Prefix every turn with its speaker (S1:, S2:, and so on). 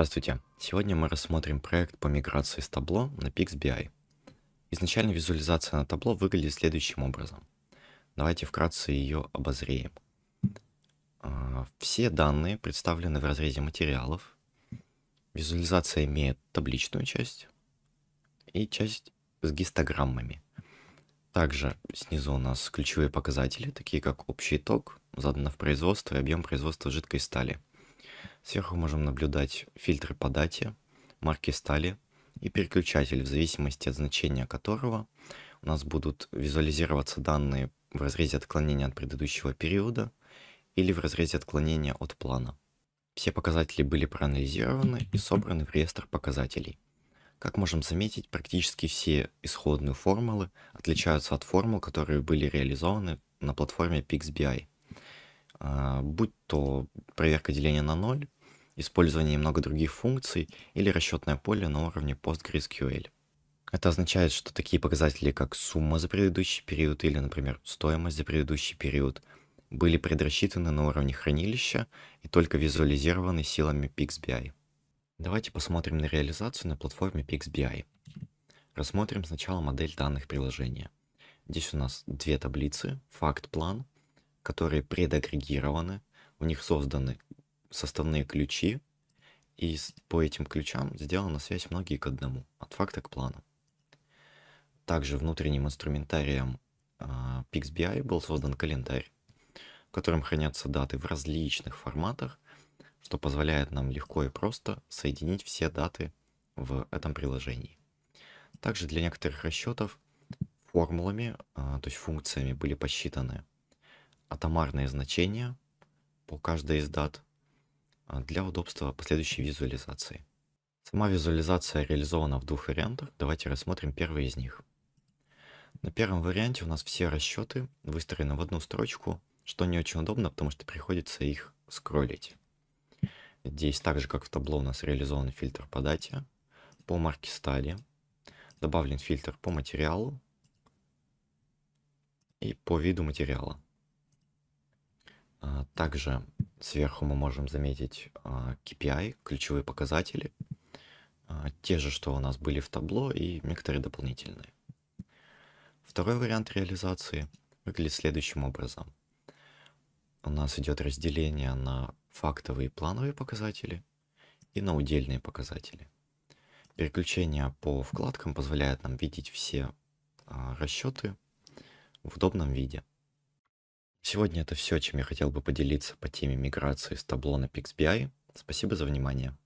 S1: Здравствуйте! Сегодня мы рассмотрим проект по миграции с табло на PixBI. Изначально визуализация на табло выглядит следующим образом. Давайте вкратце ее обозреем. А, все данные представлены в разрезе материалов. Визуализация имеет табличную часть и часть с гистограммами. Также снизу у нас ключевые показатели, такие как общий ток, заданный в производство и объем производства жидкой стали – Сверху можем наблюдать фильтры по дате, марки стали и переключатель, в зависимости от значения которого у нас будут визуализироваться данные в разрезе отклонения от предыдущего периода или в разрезе отклонения от плана. Все показатели были проанализированы и собраны в реестр показателей. Как можем заметить, практически все исходные формулы отличаются от формул, которые были реализованы на платформе PixBI. А, будь то проверка деления на ноль использование немного других функций или расчетное поле на уровне PostgreSQL. Это означает, что такие показатели, как сумма за предыдущий период или, например, стоимость за предыдущий период, были предрассчитаны на уровне хранилища и только визуализированы силами PixBI. Давайте посмотрим на реализацию на платформе PixBI. Рассмотрим сначала модель данных приложения. Здесь у нас две таблицы, факт-план, которые предагрегированы, у них созданы составные ключи, и по этим ключам сделана связь многие к одному, от факта к плану. Также внутренним инструментарием а, PixBI был создан календарь, в котором хранятся даты в различных форматах, что позволяет нам легко и просто соединить все даты в этом приложении. Также для некоторых расчетов формулами, а, то есть функциями были посчитаны атомарные значения по каждой из дат – а, для удобства последующей визуализации. Сама визуализация реализована в двух вариантах. Давайте рассмотрим первый из них. На первом варианте у нас все расчеты выстроены в одну строчку, что не очень удобно, потому что приходится их скроллить. Здесь так же, как в табло, у нас реализован фильтр по дате, по марке стали, добавлен фильтр по материалу и по виду материала. А, также Сверху мы можем заметить а, KPI, ключевые показатели, а, те же, что у нас были в табло и некоторые дополнительные. Второй вариант реализации выглядит следующим образом. У нас идет разделение на фактовые и плановые показатели и на удельные показатели. Переключение по вкладкам позволяет нам видеть все а, расчеты в удобном виде. Сегодня это все, чем я хотел бы поделиться по теме миграции с табло на PixBI. Спасибо за внимание.